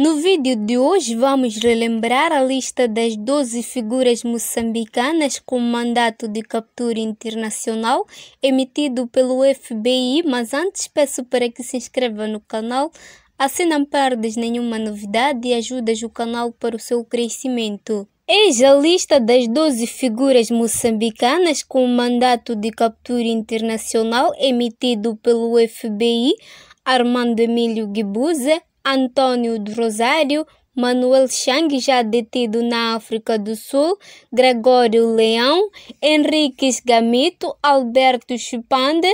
No vídeo de hoje vamos relembrar a lista das 12 figuras moçambicanas com mandato de captura internacional emitido pelo FBI, mas antes peço para que se inscreva no canal, assim não perdes nenhuma novidade e ajudas o canal para o seu crescimento. Eis a lista das 12 figuras moçambicanas com mandato de captura internacional emitido pelo FBI, Armando Emílio Guibuza, Antônio do Rosário, Manuel Chang, já detido na África do Sul, Gregório Leão, Henriques Gamito, Alberto Chupande,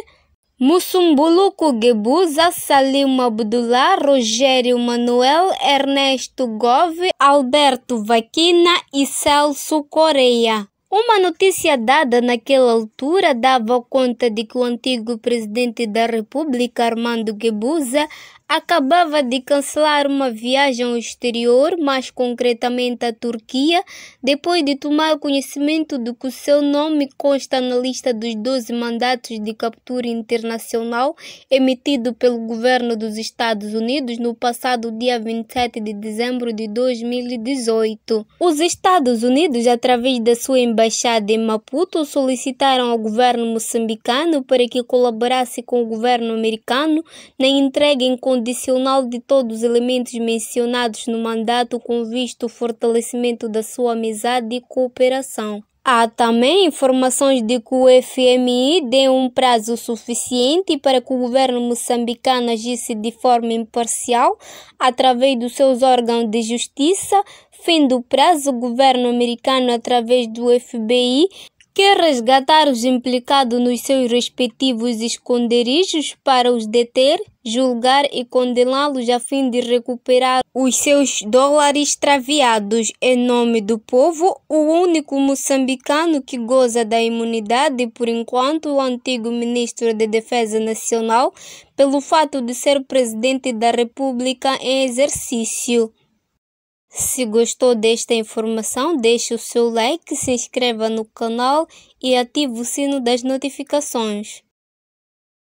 Mussumbuluco Gebuza, Salim Abdullah, Rogério Manuel, Ernesto Gove, Alberto Vaquina e Celso Correia. Uma notícia dada naquela altura dava conta de que o antigo presidente da República, Armando Guebuza, acabava de cancelar uma viagem ao exterior, mais concretamente à Turquia, depois de tomar conhecimento de que o seu nome consta na lista dos 12 mandatos de captura internacional emitido pelo governo dos Estados Unidos no passado dia 27 de dezembro de 2018. Os Estados Unidos, através da sua embaixada em Maputo, solicitaram ao governo moçambicano para que colaborasse com o governo americano na entrega em condicional de todos os elementos mencionados no mandato com visto o fortalecimento da sua amizade e cooperação. Há também informações de que o FMI deu um prazo suficiente para que o governo moçambicano agisse de forma imparcial através dos seus órgãos de justiça. Fim do prazo, o governo americano, através do FBI, quer resgatar os implicados nos seus respectivos esconderijos para os deter, julgar e condená-los a fim de recuperar os seus dólares extraviados em nome do povo, o único moçambicano que goza da imunidade por enquanto o antigo ministro de Defesa Nacional, pelo fato de ser presidente da República em exercício. Se gostou desta informação, deixe o seu like, se inscreva no canal e ative o sino das notificações.